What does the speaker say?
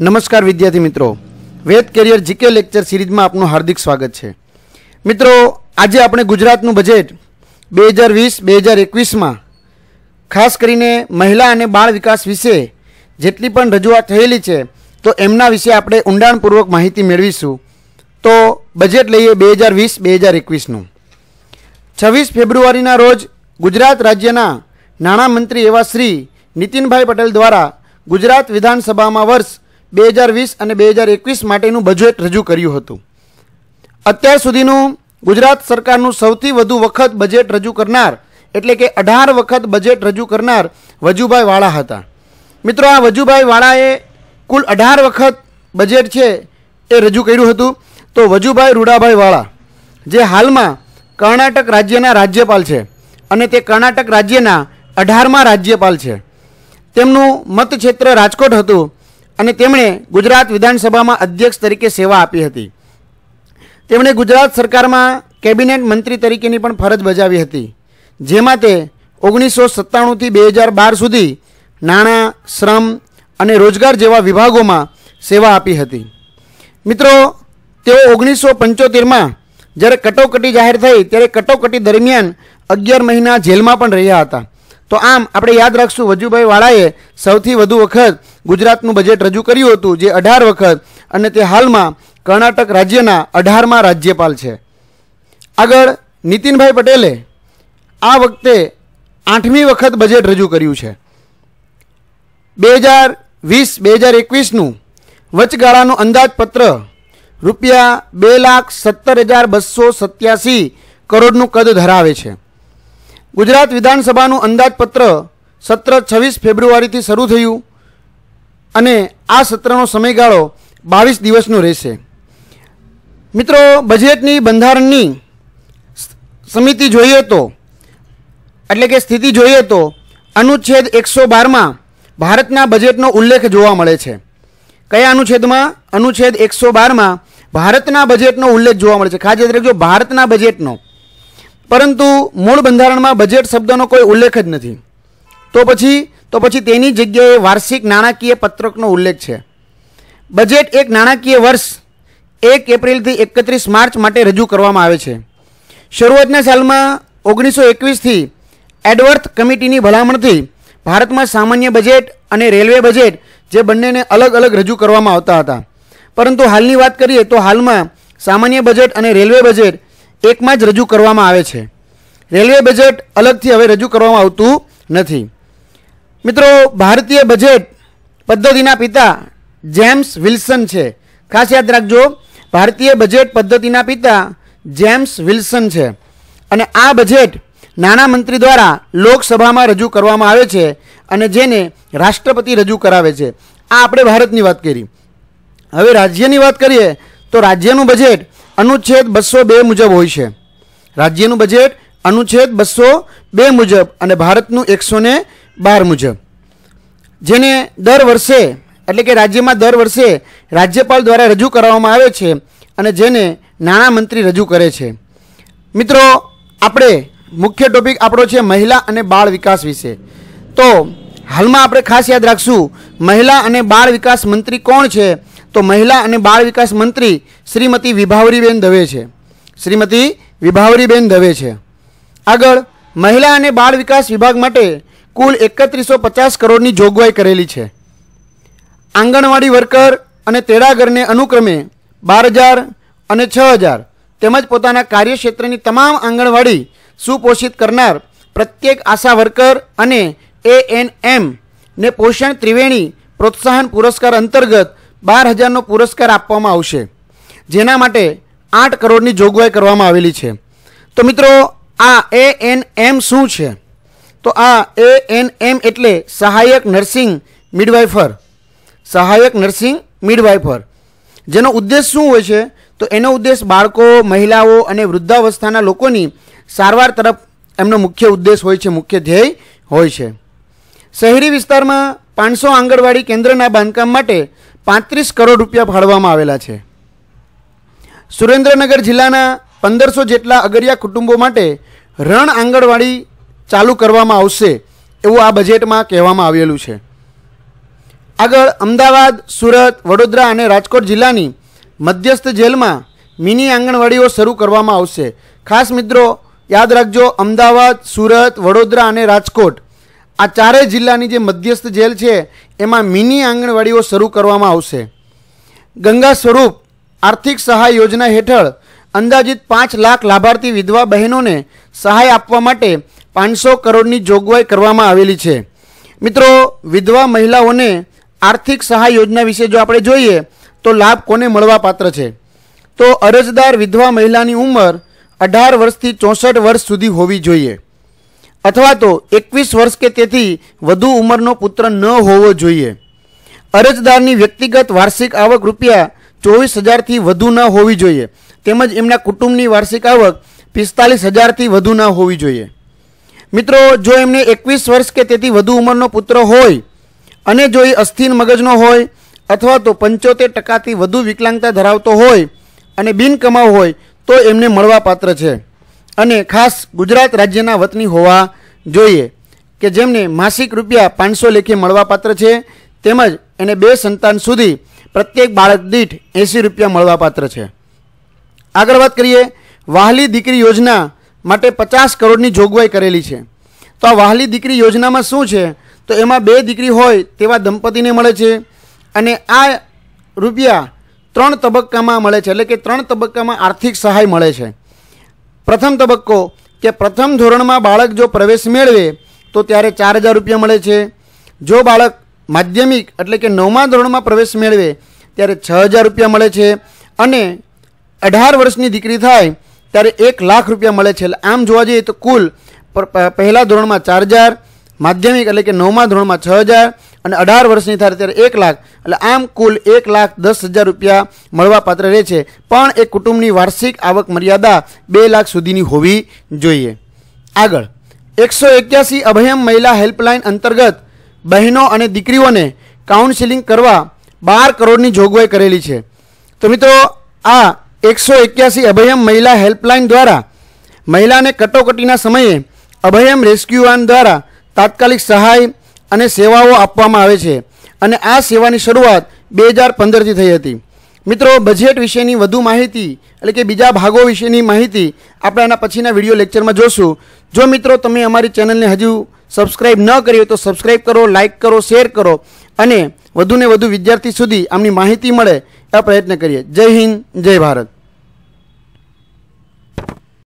નમસ્કાર વિદ્યાર્થી મિત્રો વેદ કેરિયર જીકે લેક્ચર સિરીઝમાં આપનું હાર્દિક સ્વાગત છે મિત્રો આજે આપણે ગુજરાતનું બજેટ બે હજાર વીસ બે હજાર એકવીસમાં ખાસ કરીને મહિલા અને બાળ વિકાસ વિશે જેટલી પણ રજૂઆત થયેલી છે તો એમના વિશે આપણે ઊંડાણપૂર્વક માહિતી મેળવીશું તો બજેટ લઈએ બે હજાર વીસ બે હજાર એકવીસનું છવ્વીસ ફેબ્રુઆરીના રોજ ગુજરાત રાજ્યના નાણામંત્રી એવા શ્રી નીતિનભાઈ પટેલ દ્વારા ગુજરાત વિધાનસભામાં વર્ષ બે હજાર વીસ અને બે હજાર એકવીસ માટેનું બજેટ રજૂ કર્યું હતું અત્યાર સુધીનું ગુજરાત સરકારનું સૌથી વધુ વખત બજેટ રજૂ કરનાર એટલે કે અઢાર વખત બજેટ રજૂ કરનાર વજુભાઈ વાળા હતા મિત્રો આ વજુભાઈ વાળાએ કુલ અઢાર વખત બજેટ છે એ રજૂ કર્યું હતું તો વજુભાઈ રૂડાભાઈ વાળા જે હાલમાં કર્ણાટક રાજ્યના રાજ્યપાલ છે અને તે કર્ણાટક રાજ્યના અઢારમાં રાજ્યપાલ છે તેમનું મતક્ષેત્ર રાજકોટ હતું અને તેમણે ગુજરાત વિધાનસભામાં અધ્યક્ષ તરીકે સેવા આપી હતી તેમણે ગુજરાત સરકારમાં કેબિનેટ મંત્રી તરીકેની પણ ફરજ બજાવી હતી જેમાં તે ઓગણીસો સત્તાણુંથી બે હજાર બાર સુધી નાણાં શ્રમ અને રોજગાર જેવા વિભાગોમાં સેવા આપી હતી મિત્રો તેઓ ઓગણીસો પંચોતેરમાં જ્યારે કટોકટી જાહેર થઈ ત્યારે કટોકટી દરમિયાન અગિયાર મહિના જેલમાં પણ રહ્યા હતા તો આમ આપણે યાદ રાખશું વજુભાઈ વાળાએ સૌથી વધુ વખત ગુજરાતનું બજેટ રજૂ કર્યું હતું જે અઢાર વખત અને તે હાલમાં કર્ણાટક રાજ્યના અઢારમાં રાજ્યપાલ છે આગળ નીતિનભાઈ પટેલે આ વખતે આઠમી વખત બજેટ રજૂ કર્યું છે બે હજાર વીસ બે હજાર એકવીસનું વચગાળાનું અંદાજપત્ર રૂપિયા બે લાખ સત્તર હજાર બસો સત્યાસી કરોડનું કદ ધરાવે છે ગુજરાત વિધાનસભાનું અંદાજપત્ર સત્ર છવ્વીસ ફેબ્રુઆરીથી શરૂ થયું અને આ સત્રનો સમયગાળો બાવીસ દિવસનો રહેશે મિત્રો બજેટની બંધારણની સમિતિ જોઈએ તો એટલે કે સ્થિતિ જોઈએ તો અનુચ્છેદ એકસો બારમાં ભારતના બજેટનો ઉલ્લેખ જોવા મળે છે કયા અનુચ્છેદમાં અનુચ્છેદ એકસો બારમાં ભારતના બજેટનો ઉલ્લેખ જોવા મળે છે ખાસ યાદ રાખજો ભારતના બજેટનો પરંતુ મૂળ બંધારણમાં બજેટ શબ્દનો કોઈ ઉલ્લેખ જ નથી તો પછી તો પછી તેની જગ્યાએ વાર્ષિક નાણાકીય પત્રકનો ઉલ્લેખ છે બજેટ એક નાણાકીય વર્ષ એક એપ્રિલથી એકત્રીસ માર્ચ માટે રજૂ કરવામાં આવે છે શરૂઆતના સાલમાં ઓગણીસો એકવીસથી એડવર્થ કમિટીની ભલામણથી ભારતમાં સામાન્ય બજેટ અને રેલવે બજેટ જે બંનેને અલગ અલગ રજૂ કરવામાં આવતા હતા પરંતુ હાલની વાત કરીએ તો હાલમાં સામાન્ય બજેટ અને રેલવે બજેટ એકમાં જ રજૂ કરવામાં આવે છે રેલવે બજેટ અલગથી હવે રજૂ કરવામાં આવતું નથી મિત્રો ભારતીય બજેટ પદ્ધતિના પિતા જેમ્સ વિલ્સન છે ખાસ યાદ રાખજો ભારતીય બજેટ પદ્ધતિના પિતા જેમ્સ વિલ્સન છે અને આ બજેટ નાણાં મંત્રી દ્વારા લોકસભામાં રજૂ કરવામાં આવે છે અને જેને રાષ્ટ્રપતિ રજૂ કરાવે છે આ આપણે ભારતની વાત કરી હવે રાજ્યની વાત કરીએ તો રાજ્યનું બજેટ અનુચ્છેદ બસો બે મુજબ હોય છે રાજ્યનું બજેટ અનુચ્છેદ બસો બે મુજબ અને ભારતનું એકસો ને બાર મુજબ જેને દર વર્ષે એટલે કે રાજ્યમાં દર વર્ષે રાજ્યપાલ દ્વારા રજૂ કરવામાં આવે છે અને જેને નાણામંત્રી રજૂ કરે છે મિત્રો આપણે મુખ્ય ટોપિક આપણો છે મહિલા અને બાળ વિકાસ વિશે તો હાલમાં આપણે ખાસ યાદ રાખશું મહિલા અને બાળ વિકાસ મંત્રી કોણ છે તો મહિલા અને બાળ વિકાસ મંત્રી શ્રીમતી વિભાવરીબેન દવે છે શ્રીમતી વિભાવરીબેન દવે છે આગળ મહિલા અને બાળ વિકાસ વિભાગ માટે કુલ એકત્રીસો પચાસ કરોડની જોગવાઈ કરેલી છે આંગણવાડી વર્કર અને તેડાગરને અનુક્રમે બાર હજાર અને છ હજાર તેમજ પોતાના કાર્યક્ષેત્રની તમામ આંગણવાડી સુપોષિત કરનાર પ્રત્યેક આશા વર્કર અને એ એન એમને પોષણ ત્રિવેણી પ્રોત્સાહન પુરસ્કાર અંતર્ગત બાર હજારનો પુરસ્કાર આપવામાં આવશે જેના માટે આઠ કરોડની જોગવાઈ કરવામાં આવેલી છે તો મિત્રો આ એ એન એમ શું છે તો આ એ એન એમ એટલે સહાયક નર્સિંગ મિડવાઇફર સહાયક નર્સિંગ મિડવાઇફર જેનો ઉદ્દેશ શું હોય છે તો એનો ઉદ્દેશ બાળકો મહિલાઓ અને વૃદ્ધાવસ્થાના લોકોની સારવાર તરફ એમનો મુખ્ય ઉદ્દેશ હોય છે મુખ્ય ધ્યેય હોય છે શહેરી વિસ્તારમાં પાંચસો આંગણવાડી કેન્દ્રના બાંધકામ માટે પાંત્રીસ કરોડ રૂપિયા ફાળવવામાં આવેલા છે સુરેન્દ્રનગર જિલ્લાના પંદરસો જેટલા અગરિયા કુટુંબો માટે રણ આંગણવાડી ચાલુ કરવામાં આવશે એવું આ બજેટમાં કહેવામાં આવેલું છે આગળ અમદાવાદ સુરત વડોદરા અને રાજકોટ જિલ્લાની મધ્યસ્થ જેલમાં મિની આંગણવાડીઓ શરૂ કરવામાં આવશે ખાસ મિત્રો યાદ રાખજો અમદાવાદ સુરત વડોદરા અને રાજકોટ આ ચારેય જિલ્લાની જે મધ્યસ્થ જેલ છે એમાં મિની આંગણવાડીઓ શરૂ કરવામાં આવશે ગંગા સ્વરૂપ આર્થિક સહાય યોજના હેઠળ અંદાજિત પાંચ લાખ લાભાર્થી વિધવા બહેનોને સહાય આપવા માટે પાંચસો કરોડની જોગવાઈ કરવામાં આવેલી છે મિત્રો વિધવા મહિલાઓને આર્થિક સહાય યોજના વિશે જો આપણે જોઈએ તો લાભ કોને મળવા પાત્ર છે તો અરજદાર વિધવા મહિલાની ઉંમર અઢાર વર્ષથી ચોસઠ વર્ષ સુધી હોવી જોઈએ અથવા તો એકવીસ વર્ષ કે તેથી વધુ ઉંમરનો પુત્ર ન હોવો જોઈએ અરજદારની વ્યક્તિગત વાર્ષિક આવક રૂપિયા ચોવીસ હજારથી વધુ ન હોવી જોઈએ તેમજ એમના કુટુંબની વાર્ષિક આવક પિસ્તાલીસ હજારથી વધુ ન હોવી જોઈએ મિત્રો જો એમને એકવીસ વર્ષ કે તેથી વધુ ઉંમરનો પુત્ર હોય અને જો એ અસ્થિર મગજનો હોય અથવા તો પંચોતેર ટકાથી વધુ વિકલાંગતા ધરાવતો હોય અને બિનકમાવ હોય તો એમને મળવાપાત્ર છે અને ખાસ ગુજરાત રાજ્યના વતની હોવા જોઈએ કે જેમને માસિક રૂપિયા પાંચસો લેખે મળવાપાત્ર છે તેમજ એને બે સંતાન સુધી પ્રત્યેક બાળક દીઠ એંસી રૂપિયા મળવાપાત્ર છે આગળ વાત કરીએ વાહલી દીકરી યોજના માટે પચાસ કરોડની જોગવાઈ કરેલી છે તો આ વાહલી દીકરી યોજનામાં શું છે તો એમાં બે દીકરી હોય તેવા દંપતીને મળે છે અને આ રૂપિયા ત્રણ તબક્કામાં મળે છે એટલે કે ત્રણ તબક્કામાં આર્થિક સહાય મળે છે પ્રથમ તબક્કો કે પ્રથમ ધોરણમાં બાળક જો પ્રવેશ મેળવે તો ત્યારે ચાર હજાર રૂપિયા મળે છે જો બાળક માધ્યમિક એટલે કે નવમા ધોરણમાં પ્રવેશ મેળવે ત્યારે છ હજાર રૂપિયા મળે છે અને અઢાર વર્ષની દીકરી થાય ત્યારે એક લાખ રૂપિયા મળે છે આમ જોવા જઈએ તો કુલ પહેલાં ધોરણમાં ચાર હજાર માધ્યમિક એટલે કે નવમા ધોરણમાં છ હજાર અને અઢાર વર્ષની થાય ત્યારે એક લાખ એટલે આમ કુલ એક લાખ દસ હજાર રૂપિયા મળવા પાત્ર રહે છે પણ એ કુટુંબની વાર્ષિક આવક મર્યાદા બે લાખ સુધીની હોવી જોઈએ આગળ એકસો એક્યાસી અભયમ મહિલા હેલ્પલાઇન અંતર્ગત બહેનો અને દીકરીઓને કાઉન્સિલિંગ કરવા બાર કરોડની જોગવાઈ કરેલી છે તો મિત્રો આ એકસો એક્યાસી અભયમ મહિલા હેલ્પલાઇન દ્વારા મહિલાને કટોકટીના સમયે અભયમ રેસ્ક્યુઆન દ્વારા તાત્કાલિક સહાય અને સેવાઓ આપવામાં આવે છે અને આ સેવાની શરૂઆત બે હજાર પંદરથી થઈ હતી મિત્રો બજેટ વિશેની વધુ માહિતી એટલે કે બીજા ભાગો વિશેની માહિતી આપણે આના પછીના વિડીયો લેક્ચરમાં જોશું જો મિત્રો તમે અમારી ચેનલને હજુ સબસ્ક્રાઈબ ન કરી તો સબસ્ક્રાઈબ કરો લાઇક કરો શેર કરો અને વધુને વધુ વિદ્યાર્થી સુધી આમની માહિતી મળે એ પ્રયત્ન કરીએ જય હિન્દ જય ભારત